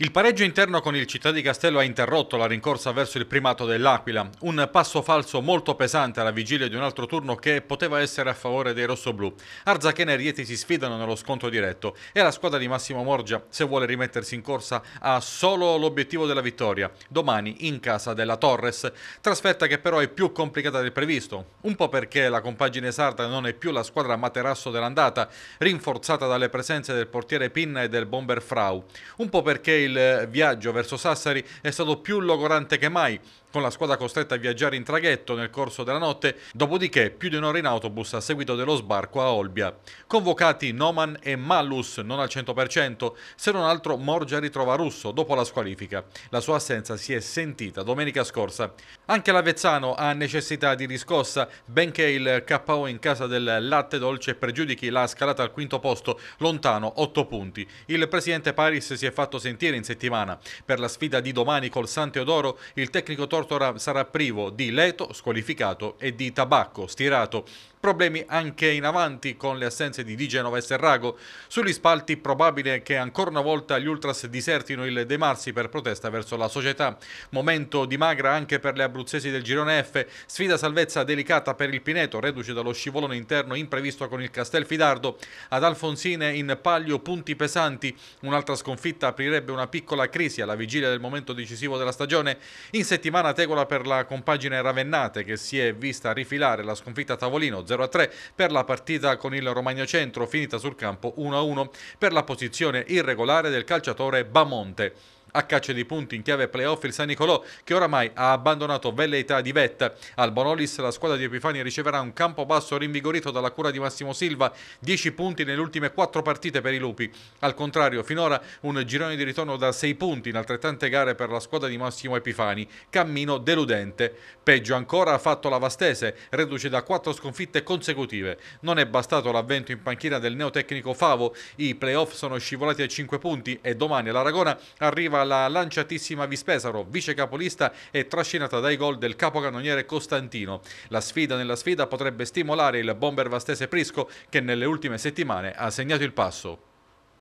Il pareggio interno con il Città di Castello ha interrotto la rincorsa verso il primato dell'Aquila, un passo falso molto pesante alla vigilia di un altro turno che poteva essere a favore dei rossoblù. Arzachena e Rieti si sfidano nello scontro diretto e la squadra di Massimo Morgia, se vuole rimettersi in corsa, ha solo l'obiettivo della vittoria, domani in casa della Torres, trasferta che però è più complicata del previsto, un po' perché la compagine sarda non è più la squadra materasso dell'andata, rinforzata dalle presenze del portiere Pinna e del bomber Frau, un po' perché il il viaggio verso Sassari è stato più logorante che mai, con la squadra costretta a viaggiare in traghetto nel corso della notte, dopodiché più di un'ora in autobus a seguito dello sbarco a Olbia. Convocati Noman e Mallus, non al 100%, se non altro Morgia ritrova Russo dopo la squalifica. La sua assenza si è sentita domenica scorsa. Anche l'Avezzano ha necessità di riscossa, benché il KO in casa del latte dolce pregiudichi la scalata al quinto posto, lontano 8 punti. Il presidente Paris si è fatto sentire in settimana. Per la sfida di domani col San Teodoro il tecnico Tortora sarà privo di Leto, squalificato, e di Tabacco, stirato. Problemi anche in avanti con le assenze di Di Genova e Serrago. Sugli spalti probabile che ancora una volta gli ultras disertino il De Marsi per protesta verso la società. Momento di magra anche per le abruzzesi del girone F. Sfida salvezza delicata per il Pineto, reduce dallo scivolone interno imprevisto con il Castelfidardo. Ad Alfonsine in palio punti pesanti. Un'altra sconfitta aprirebbe una piccola crisi alla vigilia del momento decisivo della stagione. In settimana tegola per la compagine Ravennate che si è vista rifilare la sconfitta a tavolino 0-3 per la partita con il Romagna Centro finita sul campo 1-1 per la posizione irregolare del calciatore Bamonte. A caccia di punti in chiave playoff il San Nicolò che oramai ha abbandonato velleità di vetta. Al Bonolis la squadra di Epifani riceverà un campo basso rinvigorito dalla cura di Massimo Silva, 10 punti nelle ultime 4 partite per i Lupi. Al contrario, finora un girone di ritorno da 6 punti in altrettante gare per la squadra di Massimo Epifani, cammino deludente. Peggio ancora ha fatto la Vastese, reduce da 4 sconfitte consecutive. Non è bastato l'avvento in panchina del neotecnico Favo, i playoff sono scivolati a 5 punti e domani all'Aragona arriva arriva la lanciatissima Vispesaro, vice capolista e trascinata dai gol del capocannoniere Costantino. La sfida nella sfida potrebbe stimolare il bomber vastese Prisco che nelle ultime settimane ha segnato il passo.